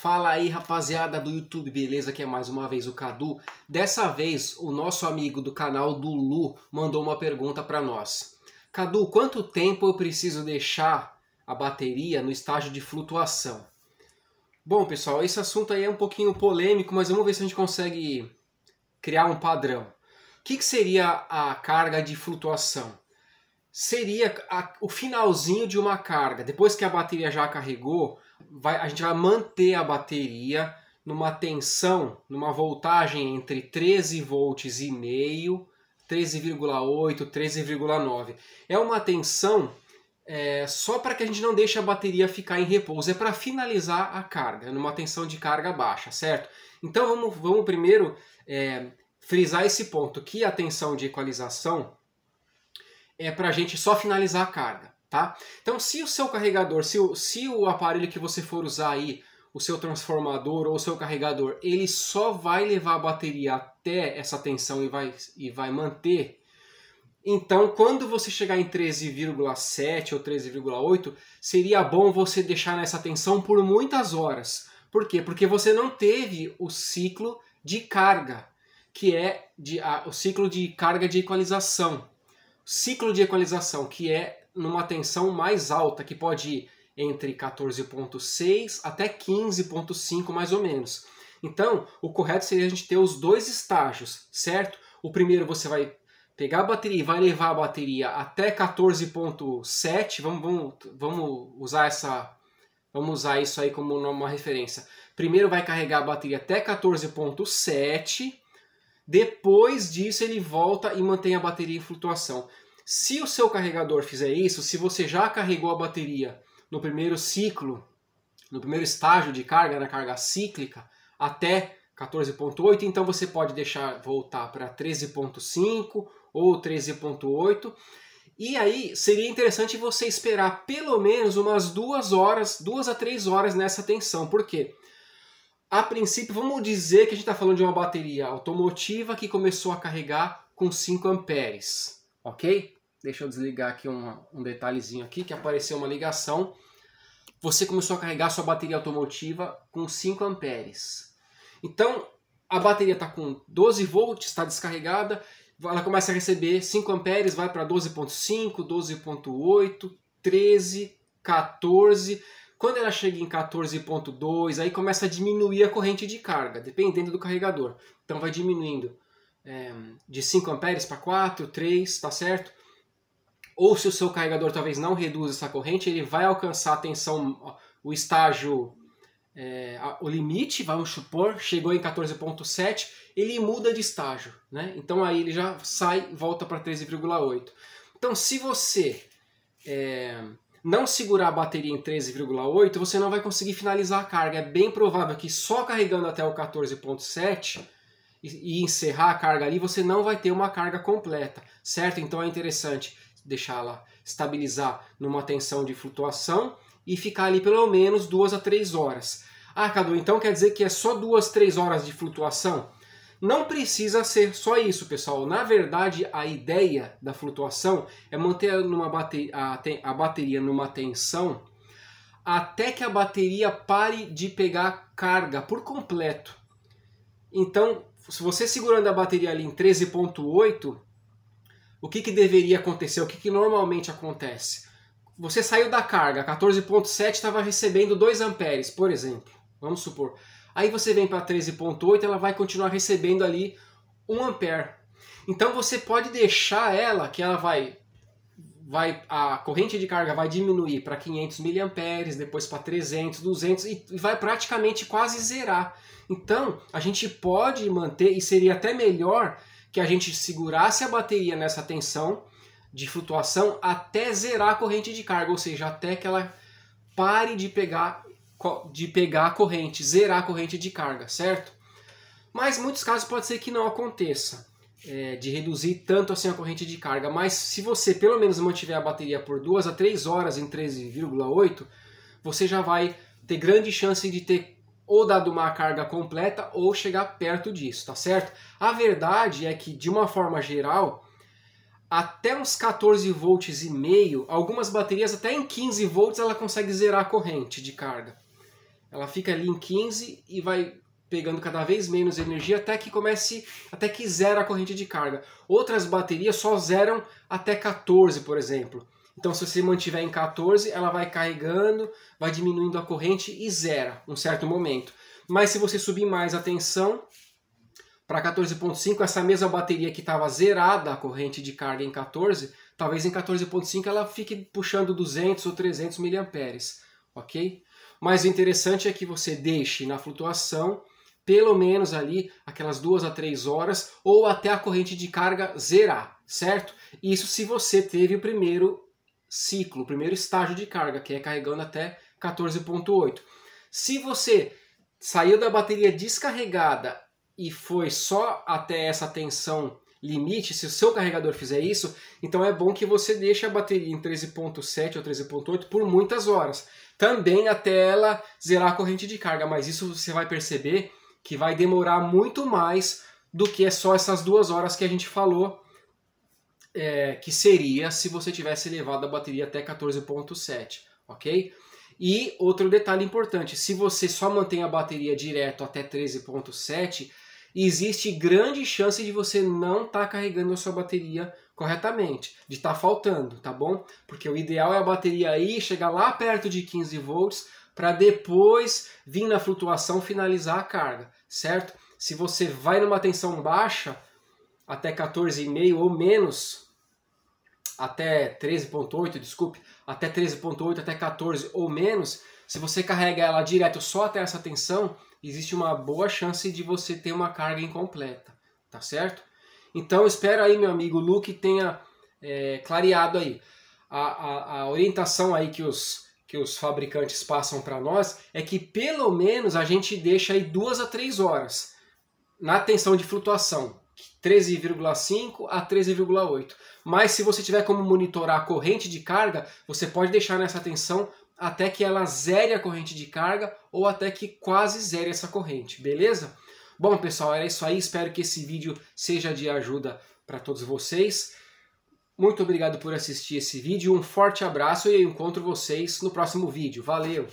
Fala aí, rapaziada do YouTube, beleza? Que é mais uma vez o Cadu. Dessa vez, o nosso amigo do canal do Lu mandou uma pergunta para nós. Cadu, quanto tempo eu preciso deixar a bateria no estágio de flutuação? Bom, pessoal, esse assunto aí é um pouquinho polêmico, mas vamos ver se a gente consegue criar um padrão. O que, que seria a carga de flutuação? seria a, o finalzinho de uma carga. Depois que a bateria já carregou, vai, a gente vai manter a bateria numa tensão, numa voltagem entre 13 volts e meio, 13,8, 13,9. É uma tensão é, só para que a gente não deixe a bateria ficar em repouso, é para finalizar a carga, numa tensão de carga baixa, certo? Então vamos, vamos primeiro é, frisar esse ponto, que a tensão de equalização é para a gente só finalizar a carga. Tá? Então, se o seu carregador, se o, se o aparelho que você for usar aí, o seu transformador ou o seu carregador, ele só vai levar a bateria até essa tensão e vai, e vai manter então, quando você chegar em 13,7 ou 13,8, seria bom você deixar nessa tensão por muitas horas. Por quê? Porque você não teve o ciclo de carga, que é de, a, o ciclo de carga de equalização ciclo de equalização, que é numa tensão mais alta, que pode ir entre 14,6 até 15,5 mais ou menos. Então, o correto seria a gente ter os dois estágios, certo? O primeiro você vai pegar a bateria e vai levar a bateria até 14,7. Vamos, vamos, vamos usar essa. Vamos usar isso aí como uma referência. Primeiro vai carregar a bateria até 14,7 depois disso, ele volta e mantém a bateria em flutuação. Se o seu carregador fizer isso, se você já carregou a bateria no primeiro ciclo, no primeiro estágio de carga, na carga cíclica, até 14.8, então você pode deixar voltar para 13.5 ou 13.8. E aí seria interessante você esperar pelo menos umas duas horas, duas a três horas nessa tensão, porque a princípio, vamos dizer que a gente está falando de uma bateria automotiva que começou a carregar com 5 amperes, ok? Deixa eu desligar aqui um, um detalhezinho aqui que apareceu uma ligação. Você começou a carregar sua bateria automotiva com 5 amperes. Então, a bateria está com 12 volts, está descarregada, ela começa a receber 5 amperes, vai para 12.5, 12.8, 13, 14. Quando ela chega em 14.2, aí começa a diminuir a corrente de carga, dependendo do carregador. Então vai diminuindo é, de 5 amperes para 4, 3, tá certo? Ou se o seu carregador talvez não reduza essa corrente, ele vai alcançar a tensão, o estágio, é, o limite, vamos supor, chegou em 14.7, ele muda de estágio, né? Então aí ele já sai e volta para 13,8. Então se você... É, não segurar a bateria em 13,8, você não vai conseguir finalizar a carga. É bem provável que só carregando até o 14,7 e, e encerrar a carga ali, você não vai ter uma carga completa, certo? Então é interessante deixá-la estabilizar numa tensão de flutuação e ficar ali pelo menos duas a três horas. Ah, Cadu, então quer dizer que é só duas três horas de flutuação? Não precisa ser só isso, pessoal. Na verdade, a ideia da flutuação é manter bate... a bateria numa tensão até que a bateria pare de pegar carga por completo. Então, se você segurando a bateria ali em 13.8, o que, que deveria acontecer? O que, que normalmente acontece? Você saiu da carga, 14.7 estava recebendo 2 amperes, por exemplo. Vamos supor. Aí você vem para 13.8, ela vai continuar recebendo ali 1 ampere. Então você pode deixar ela que ela vai vai a corrente de carga vai diminuir para 500 miliamperes, depois para 300, 200 e vai praticamente quase zerar. Então, a gente pode manter e seria até melhor que a gente segurasse a bateria nessa tensão de flutuação até zerar a corrente de carga, ou seja, até que ela pare de pegar de pegar a corrente, zerar a corrente de carga, certo? Mas muitos casos pode ser que não aconteça, é, de reduzir tanto assim a corrente de carga. Mas se você pelo menos mantiver a bateria por 2 a 3 horas em 13,8, você já vai ter grande chance de ter ou dado uma carga completa ou chegar perto disso, tá certo? A verdade é que, de uma forma geral, até uns 14 volts e meio, algumas baterias até em 15 volts ela consegue zerar a corrente de carga. Ela fica ali em 15 e vai pegando cada vez menos energia até que comece, até que zera a corrente de carga. Outras baterias só zeram até 14, por exemplo. Então, se você mantiver em 14, ela vai carregando, vai diminuindo a corrente e zera um certo momento. Mas se você subir mais a tensão para 14.5, essa mesma bateria que estava zerada a corrente de carga em 14, talvez em 14.5 ela fique puxando 200 ou 300 miliamperes, ok? Mas o interessante é que você deixe na flutuação pelo menos ali aquelas duas a três horas ou até a corrente de carga zerar, certo? Isso se você teve o primeiro ciclo, o primeiro estágio de carga, que é carregando até 14.8. Se você saiu da bateria descarregada e foi só até essa tensão limite, se o seu carregador fizer isso, então é bom que você deixe a bateria em 13.7 ou 13.8 por muitas horas. Também até ela zerar a corrente de carga, mas isso você vai perceber que vai demorar muito mais do que é só essas duas horas que a gente falou é, que seria se você tivesse levado a bateria até 14.7, ok? E outro detalhe importante, se você só mantém a bateria direto até 13.7, existe grande chance de você não estar tá carregando a sua bateria corretamente, de estar tá faltando, tá bom? Porque o ideal é a bateria aí chegar lá perto de 15 volts para depois vir na flutuação finalizar a carga, certo? Se você vai numa tensão baixa, até 14,5 ou menos, até 13,8, desculpe, até 13,8, até 14 ou menos, se você carrega ela direto só até essa tensão, existe uma boa chance de você ter uma carga incompleta, tá certo? Então espero aí, meu amigo Lu, que tenha é, clareado aí. A, a, a, orientação aí que os, que os fabricantes passam para nós é que pelo menos a gente deixa aí duas a três horas na tensão de flutuação, 13,5 a 13,8. Mas se você tiver como monitorar a corrente de carga, você pode deixar nessa tensão até que ela zere a corrente de carga ou até que quase zere essa corrente, beleza? Bom, pessoal, era isso aí. Espero que esse vídeo seja de ajuda para todos vocês. Muito obrigado por assistir esse vídeo, um forte abraço e eu encontro vocês no próximo vídeo. Valeu!